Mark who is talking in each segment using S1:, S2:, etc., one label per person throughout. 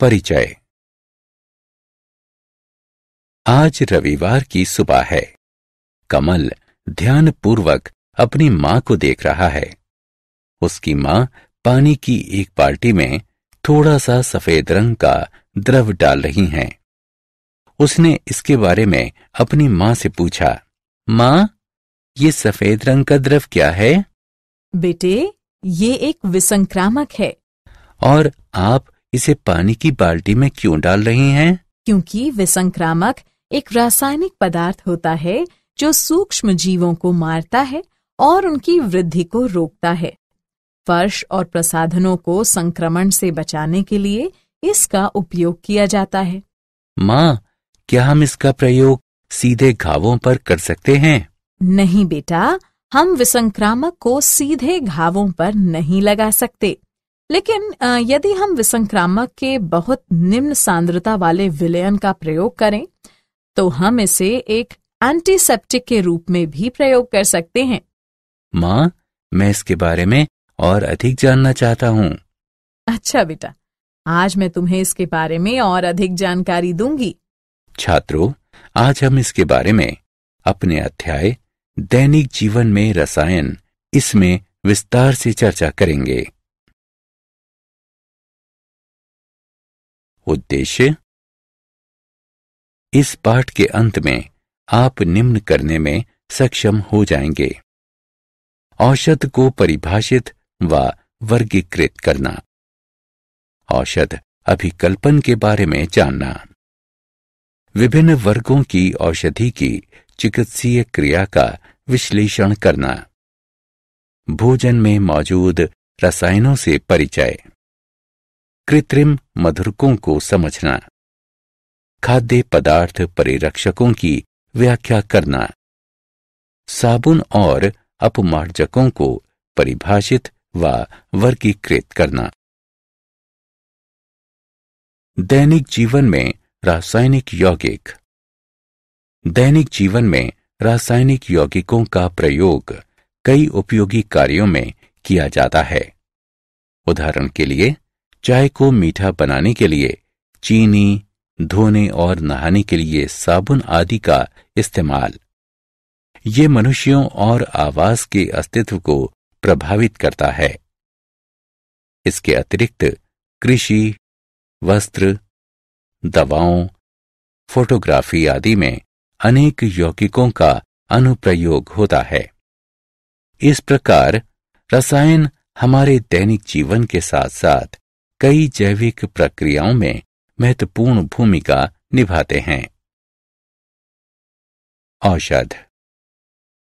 S1: परिचय आज रविवार की सुबह है कमल ध्यान पूर्वक अपनी माँ को देख रहा है उसकी माँ पानी की एक बाल्टी में थोड़ा सा सफेद रंग का द्रव डाल रही हैं। उसने इसके बारे में अपनी माँ से पूछा माँ ये सफेद रंग का द्रव क्या है
S2: बेटे ये एक विसंक्रामक है
S1: और आप इसे पानी की बाल्टी में क्यों डाल रही हैं?
S2: क्योंकि विसंक्रामक एक रासायनिक पदार्थ होता है जो सूक्ष्म जीवों को मारता है और उनकी वृद्धि को रोकता है फर्श और प्रसाधनों को संक्रमण से बचाने के लिए इसका उपयोग किया जाता है
S1: माँ क्या हम इसका प्रयोग सीधे घावों पर कर सकते हैं
S2: नहीं बेटा हम विसंक्रामक को सीधे घावों पर नहीं लगा सकते लेकिन यदि हम विसंक्रामक के बहुत निम्न सांद्रता वाले विलयन का प्रयोग करें तो हम इसे एक एंटीसेप्टिक के रूप में भी प्रयोग कर सकते हैं
S1: माँ मैं इसके बारे में और अधिक जानना चाहता हूँ
S2: अच्छा बेटा आज मैं तुम्हें इसके बारे में और अधिक जानकारी दूंगी
S1: छात्रों आज हम इसके बारे में अपने अध्याय दैनिक जीवन में रसायन इसमें विस्तार से चर्चा करेंगे उद्देश्य इस पाठ के अंत में आप निम्न करने में सक्षम हो जाएंगे औषध को परिभाषित व वर्गीकृत करना औषध अभिकल्पन के बारे में जानना विभिन्न वर्गों की औषधि की चिकित्सीय क्रिया का विश्लेषण करना भोजन में मौजूद रसायनों से परिचय कृत्रिम मधुरकों को समझना खाद्य पदार्थ परिरक्षकों की व्याख्या करना साबुन और अपमार्जकों को परिभाषित व वर्गीकृत करना दैनिक जीवन में रासायनिक यौगिक दैनिक जीवन में रासायनिक यौगिकों का प्रयोग कई उपयोगी कार्यों में किया जाता है उदाहरण के लिए चाय को मीठा बनाने के लिए चीनी धोने और नहाने के लिए साबुन आदि का इस्तेमाल ये मनुष्यों और आवास के अस्तित्व को प्रभावित करता है इसके अतिरिक्त कृषि वस्त्र दवाओं फोटोग्राफी आदि में अनेक यौगिकों का अनुप्रयोग होता है इस प्रकार रसायन हमारे दैनिक जीवन के साथ साथ कई जैविक प्रक्रियाओं में महत्वपूर्ण भूमिका निभाते हैं औषध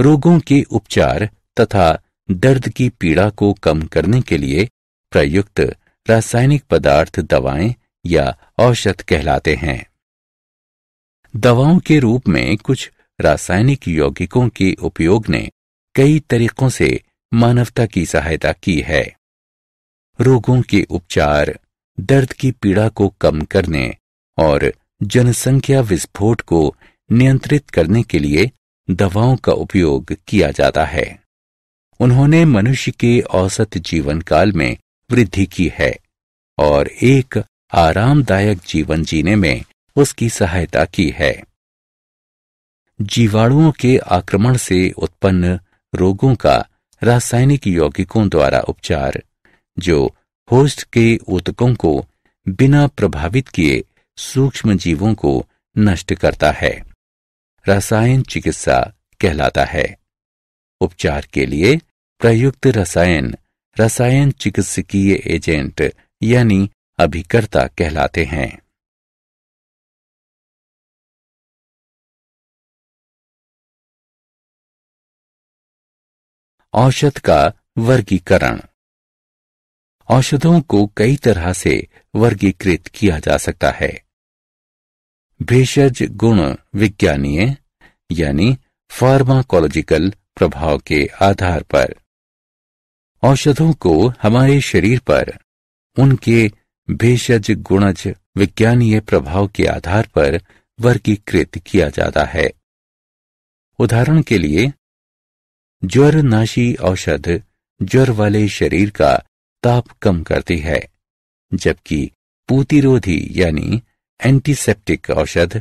S1: रोगों के उपचार तथा दर्द की पीड़ा को कम करने के लिए प्रयुक्त रासायनिक पदार्थ दवाएं या औषध कहलाते हैं दवाओं के रूप में कुछ रासायनिक यौगिकों के उपयोग ने कई तरीकों से मानवता की सहायता की है रोगों के उपचार दर्द की पीड़ा को कम करने और जनसंख्या विस्फोट को नियंत्रित करने के लिए दवाओं का उपयोग किया जाता है उन्होंने मनुष्य के औसत जीवन काल में वृद्धि की है और एक आरामदायक जीवन जीने में उसकी सहायता की है जीवाणुओं के आक्रमण से उत्पन्न रोगों का रासायनिक यौगिकों द्वारा उपचार जो होस्ट के ऊतकों को बिना प्रभावित किए सूक्ष्म जीवों को नष्ट करता है रसायन चिकित्सा कहलाता है उपचार के लिए प्रयुक्त रसायन रसायन चिकित्सकीय एजेंट यानी अभिकर्ता कहलाते हैं औषध का वर्गीकरण औषधों को कई तरह से वर्गीकृत किया जा सकता है भेषज गुण विज्ञानीय यानी फार्माकोलॉजिकल प्रभाव के आधार पर औषधों को हमारे शरीर पर उनके भेषज गुणज विज्ञानीय प्रभाव के आधार पर वर्गीकृत किया जाता है उदाहरण के लिए ज्वरनाशी औषध ज्वर वाले शरीर का ताप कम करती है जबकि पूतिरोधी यानी एंटीसेप्टिक औषध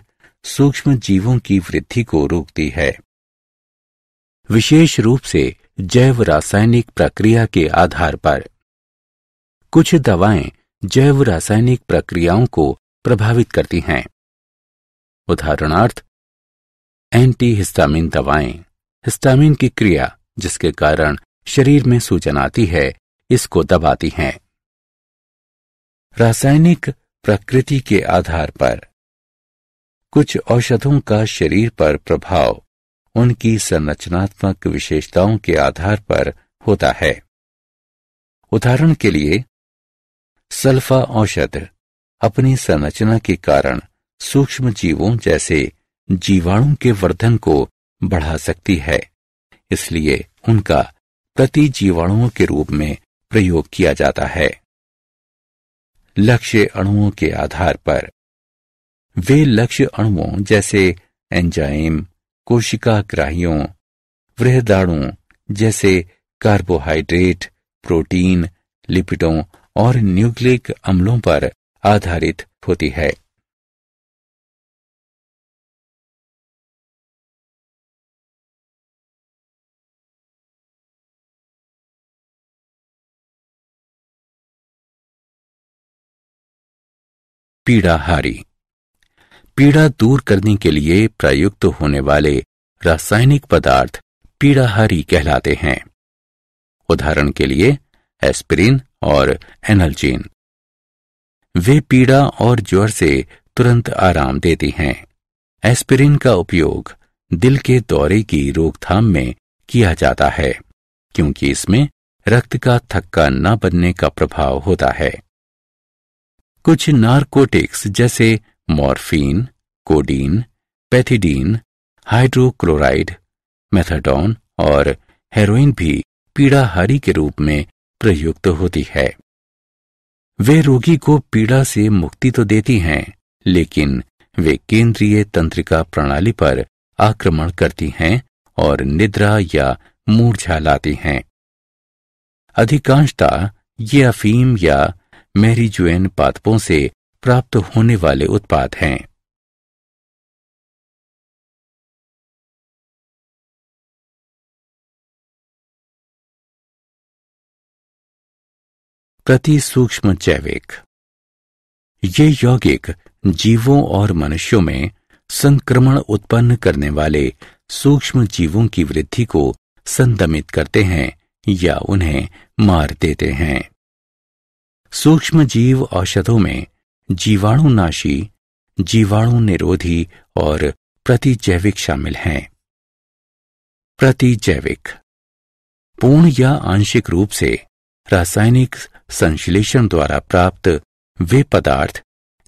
S1: सूक्ष्म जीवों की वृद्धि को रोकती है विशेष रूप से जैव रासायनिक प्रक्रिया के आधार पर कुछ दवाएं जैव रासायनिक प्रक्रियाओं को प्रभावित करती हैं उदाहरणार्थ एंटी हिस्टामिन दवाएं हिस्टामिन की क्रिया जिसके कारण शरीर में सूजन आती है इसको दबाती हैं रासायनिक प्रकृति के आधार पर कुछ औषधों का शरीर पर प्रभाव उनकी संरचनात्मक विशेषताओं के आधार पर होता है उदाहरण के लिए सल्फा औषध अपनी संरचना के कारण सूक्ष्म जीवों जैसे जीवाणु के वर्धन को बढ़ा सकती है इसलिए उनका प्रति जीवाणुओं के रूप में प्रयोग किया जाता है लक्ष्य अणुओं के आधार पर वे लक्ष्य अणुओं जैसे एंजाइम कोशिका ग्राहियों वृहदाणु जैसे कार्बोहाइड्रेट प्रोटीन लिपिडों और न्यूक्लिक अम्लों पर आधारित होती है पीड़ाहारी पीड़ा दूर करने के लिए प्रयुक्त होने वाले रासायनिक पदार्थ पीड़ाहारी कहलाते हैं उदाहरण के लिए एस्पिरिन और एनर्जीन वे पीड़ा और ज्वर से तुरंत आराम देती हैं एस्पिरिन का उपयोग दिल के दौरे की रोकथाम में किया जाता है क्योंकि इसमें रक्त का थक्का न बनने का प्रभाव होता है कुछ नारकोटिक्स जैसे morphine codeine pethidine hydrochloride methadone और हेरोइन भी पीड़ाहारी के रूप में प्रयुक्त होती है वे रोगी को पीड़ा से मुक्ति तो देती हैं लेकिन वे केंद्रीय तंत्रिका प्रणाली पर आक्रमण करती हैं और निद्रा या मूर्छा लाती हैं अधिकांशता ये अफीम या मैरी जुएन पादपों से प्राप्त होने वाले उत्पाद हैं प्रति सूक्ष्म जैविक ये यौगिक जीवों और मनुष्यों में संक्रमण उत्पन्न करने वाले सूक्ष्म जीवों की वृद्धि को संदमित करते हैं या उन्हें मार देते हैं सूक्ष्म जीव औषधों में जीवाणुनाशी जीवाणु निरोधी और प्रतिजैविक शामिल हैं प्रतिजैविक पूर्ण या आंशिक रूप से रासायनिक संश्लेषण द्वारा प्राप्त वे पदार्थ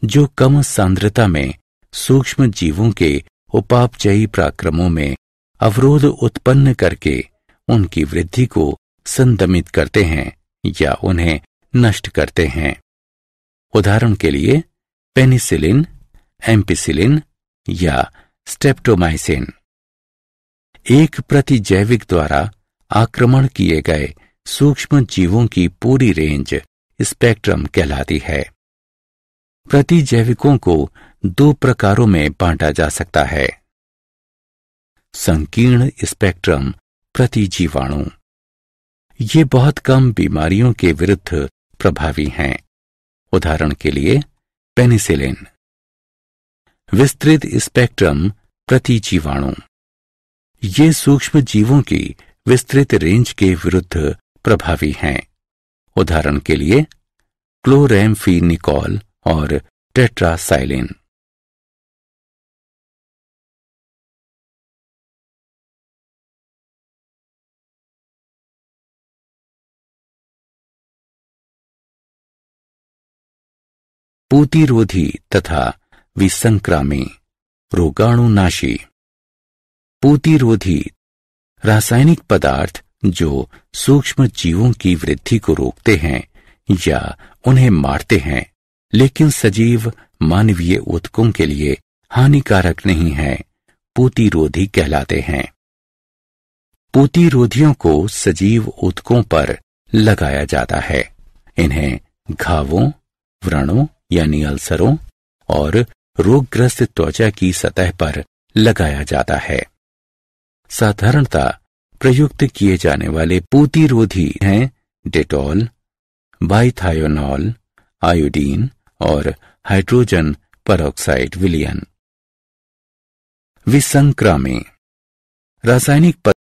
S1: जो कम सांद्रता में सूक्ष्म जीवों के उपापचयी पराक्रमों में अवरोध उत्पन्न करके उनकी वृद्धि को संदमित करते हैं या उन्हें नष्ट करते हैं उदाहरण के लिए पेनिसिलिन एम्पिसिलिन या स्टेप्टोमाइसिन एक प्रतिजैविक द्वारा आक्रमण किए गए सूक्ष्म जीवों की पूरी रेंज स्पेक्ट्रम कहलाती है प्रतिजैविकों को दो प्रकारों में बांटा जा सकता है संकीर्ण स्पेक्ट्रम प्रतिजीवाणु ये बहुत कम बीमारियों के विरुद्ध प्रभावी हैं उदाहरण के लिए पेनिसिलिन विस्तृत स्पेक्ट्रम प्रतिजीवाणु ये सूक्ष्म जीवों की विस्तृत रेंज के विरुद्ध प्रभावी हैं उदाहरण के लिए क्लोरेम्फीनिकॉल और टेट्रासाइलिन पूतिरोधी तथा विसंक्रामी रोगाणुनाशी पूतिरोधी रासायनिक पदार्थ जो सूक्ष्म जीवों की वृद्धि को रोकते हैं या उन्हें मारते हैं लेकिन सजीव मानवीय उत्कों के लिए हानिकारक नहीं है पूतिरोधी कहलाते हैं पूतिरोधियों को सजीव उत्कों पर लगाया जाता है इन्हें घावों व्रणों यानी अल्सरों और रोगग्रस्त त्वचा की सतह पर लगाया जाता है साधारणता प्रयुक्त किए जाने वाले पूतिरोधी हैं डेटॉल बाइथायोनॉल आयोडीन और हाइड्रोजन परऑक्साइड विलियन विसंक्रामी रासायनिक